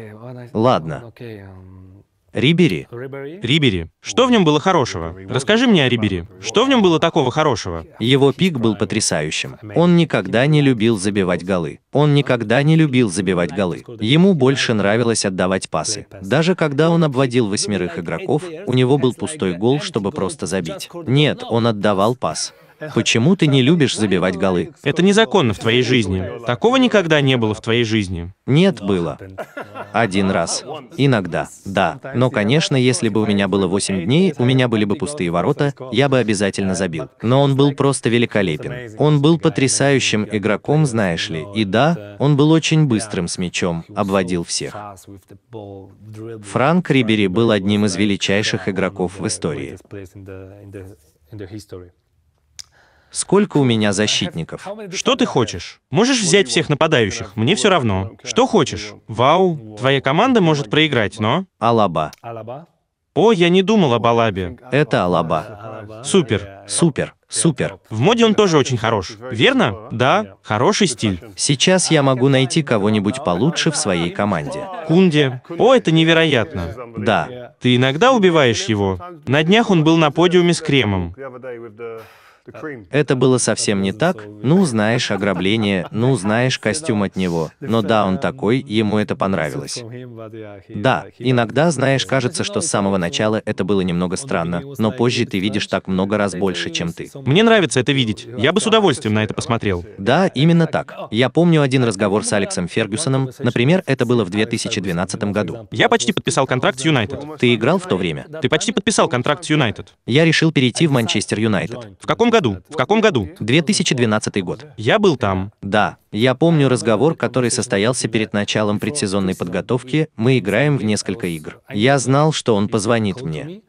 ладно. Эм, Рибери. Рибери. Что в нем было хорошего? Расскажи мне о Рибери. Что в нем было такого хорошего? Его пик был потрясающим. Он никогда не любил забивать голы. Он никогда не любил забивать голы. Ему больше нравилось отдавать пасы. Даже когда он обводил восьмерых игроков, у него был пустой гол, чтобы просто забить. Нет, он отдавал пас. Почему ты не любишь забивать голы? Это незаконно в твоей жизни. Такого никогда не было в твоей жизни. Нет, было. Один раз. Иногда. Да. Но, конечно, если бы у меня было 8 дней, у меня были бы пустые ворота, я бы обязательно забил. Но он был просто великолепен. Он был потрясающим игроком, знаешь ли. И да, он был очень быстрым с мячом, обводил всех. Франк Рибери был одним из величайших игроков в истории. Сколько у меня защитников? Что ты хочешь? Можешь взять всех нападающих, мне все равно. Что хочешь? Вау, твоя команда может проиграть, но... Алаба. О, я не думал об Алабе. Это Алаба. Супер. Супер. Супер. В моде он тоже очень хорош. Верно? Да. Хороший стиль. Сейчас я могу найти кого-нибудь получше в своей команде. Кунде. О, это невероятно. Да. Ты иногда убиваешь его. На днях он был на подиуме с кремом. Это было совсем не так. Ну, знаешь, ограбление, ну, знаешь, костюм от него. Но да, он такой, ему это понравилось. Да, иногда, знаешь, кажется, что с самого начала это было немного странно, но позже ты видишь так много раз больше, чем ты. Мне нравится это видеть. Я бы с удовольствием на это посмотрел. Да, именно так. Я помню один разговор с Алексом Фергюсоном, например, это было в 2012 году. Я почти подписал контракт с Юнайтед. Ты играл в то время? Ты почти подписал контракт с Юнайтед. Я решил перейти в Манчестер Юнайтед. В каком году? В каком году? 2012 год. Я был там. Да. Я помню разговор, который состоялся перед началом предсезонной подготовки. Мы играем в несколько игр. Я знал, что он позвонит мне.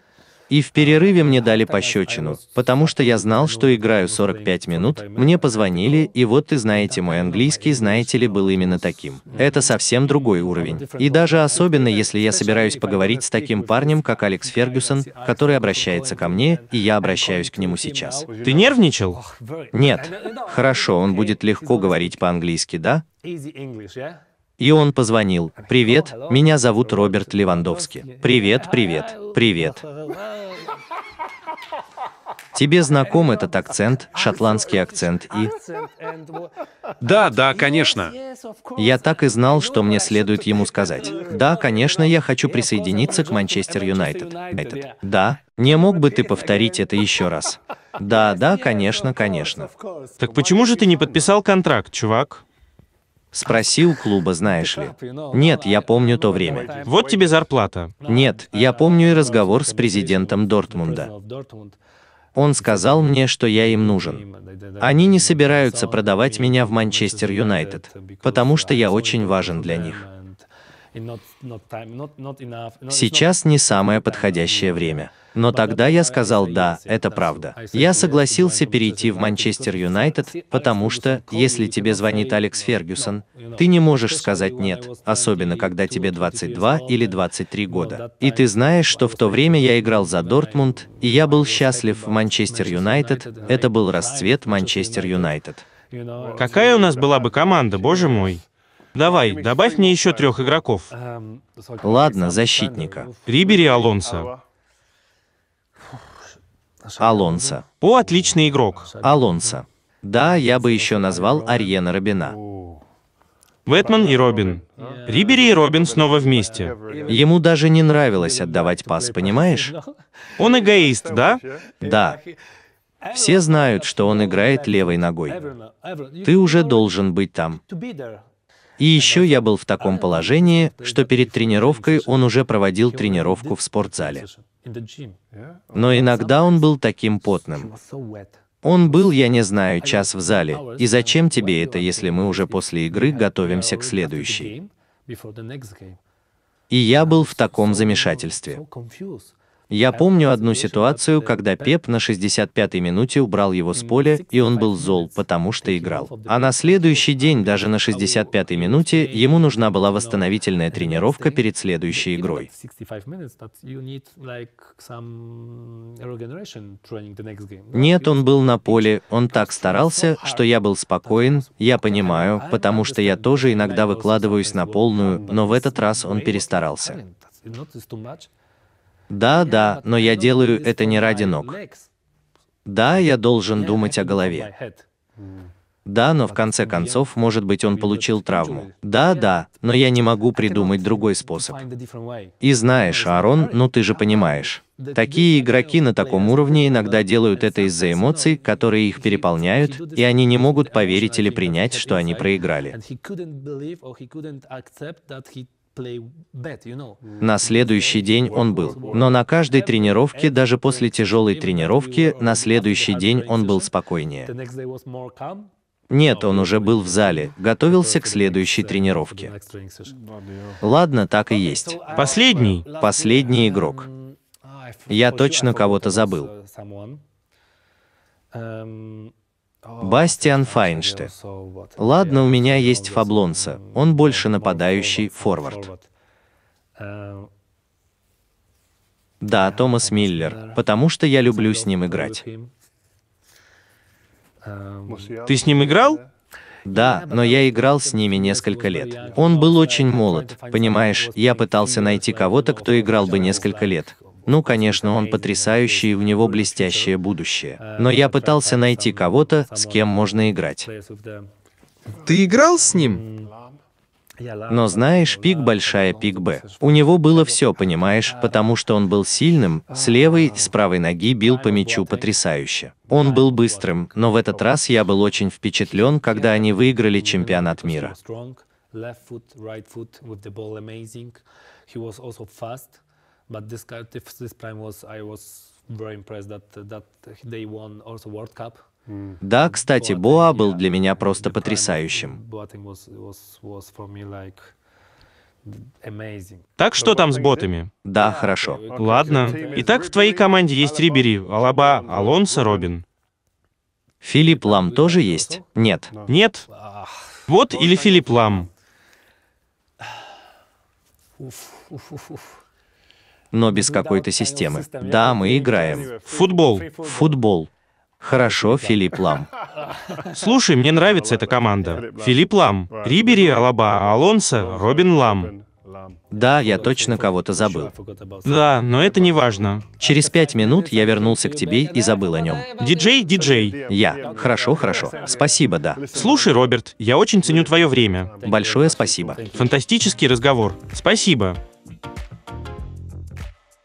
И в перерыве мне дали пощечину, потому что я знал, что играю 45 минут, мне позвонили, и вот ты знаете, мой английский, знаете ли, был именно таким. Это совсем другой уровень. И даже особенно, если я собираюсь поговорить с таким парнем, как Алекс Фергюсон, который обращается ко мне, и я обращаюсь к нему сейчас. Ты нервничал? Нет. Хорошо, он будет легко говорить по-английски, да? И он позвонил. «Привет, меня зовут Роберт Левандовский. Привет, привет, привет. Тебе знаком этот акцент, шотландский акцент и... Да, да, конечно. Я так и знал, что мне следует ему сказать. Да, конечно, я хочу присоединиться к Манчестер Юнайтед. Да, не мог бы ты повторить это еще раз? Да, да, конечно, конечно. Так почему же ты не подписал контракт, чувак? Спросил клуба, знаешь ли. Нет, я помню то время. Вот тебе зарплата. Нет, я помню и разговор с президентом Дортмунда. Он сказал мне, что я им нужен. Они не собираются продавать меня в Манчестер Юнайтед, потому что я очень важен для них. Сейчас не самое подходящее время. Но тогда я сказал «да, это правда». Я согласился перейти в Манчестер Юнайтед, потому что, если тебе звонит Алекс Фергюсон, ты не можешь сказать «нет», особенно когда тебе 22 или 23 года. И ты знаешь, что в то время я играл за Дортмунд, и я был счастлив в Манчестер Юнайтед, это был расцвет Манчестер Юнайтед. Какая у нас была бы команда, боже мой. Давай, добавь мне еще эм, трех игроков. Эм, Ладно, защитника. Рибери Алонсо. Алонсо. О, отличный игрок. Алонсо. Да, я бы еще назвал Арьена Робина. Бэтмен и Робин. Рибери и Робин снова вместе. Ему даже не нравилось отдавать пас, понимаешь? Он эгоист, да? Да. Все знают, что он играет левой ногой. Ты уже должен быть там. И еще я был в таком положении, что перед тренировкой он уже проводил тренировку в спортзале. Но иногда он был таким потным. Он был, я не знаю, час в зале. И зачем тебе это, если мы уже после игры готовимся к следующей? И я был в таком замешательстве. Я помню одну ситуацию, когда Пеп на 65-й минуте убрал его с поля, и он был зол, потому что играл. А на следующий день, даже на 65-й минуте, ему нужна была восстановительная тренировка перед следующей игрой. Нет, он был на поле, он так старался, что я был спокоен, я понимаю, потому что я тоже иногда выкладываюсь на полную, но в этот раз он перестарался. Да, да, но я делаю это не ради ног. Да, я должен думать о голове. Да, но в конце концов, может быть, он получил травму. Да, да, но я не могу придумать другой способ. И знаешь, Аарон, ну ты же понимаешь. Такие игроки на таком уровне иногда делают это из-за эмоций, которые их переполняют, и они не могут поверить или принять, что они проиграли. На следующий день он был. Но на каждой тренировке, даже после тяжелой тренировки, на следующий день он был спокойнее. Нет, он уже был в зале, готовился к следующей тренировке. Ладно, так и есть. Последний? Последний игрок. Я точно кого-то забыл. Эм, Бастиан Файнштед. Ладно, у меня есть Фаблонса, он больше нападающий, форвард. Да, Томас Миллер, потому что я люблю с ним играть. Ты с ним играл? Да, но я играл с ними несколько лет. Он был очень молод, понимаешь, я пытался найти кого-то, кто играл бы несколько лет. Ну, конечно, он потрясающий и у него блестящее будущее. Но я пытался найти кого-то, с кем можно играть. Ты играл с ним? Но знаешь, пик большая, пик Б. У него было все, понимаешь, потому что он был сильным, с левой, с правой ноги бил по мячу потрясающе. Он был быстрым, но в этот раз я был очень впечатлен, когда они выиграли чемпионат мира. But this this prime was I was very impressed that that they won also World Cup. Mm. Да, кстати, Боа был для меня просто потрясающим. Так что там с ботами? Да, хорошо. Ладно. Итак, в твоей команде есть Рибери, Алаба, Алонсо, Робин. Филипп Лам тоже есть? Нет. Нет? Вот или Филипп Лам? но без какой-то системы. Да, мы играем. футбол. футбол. Хорошо, Филипп Лам. Слушай, мне нравится эта команда. Филипп Лам, Рибери, Алаба, Алонсо, Робин Лам. Да, я точно кого-то забыл. Да, но это не важно. Через пять минут я вернулся к тебе и забыл о нем. Диджей, диджей. Я. Хорошо, хорошо. Спасибо, да. Слушай, Роберт, я очень ценю твое время. Большое спасибо. Фантастический разговор. Спасибо.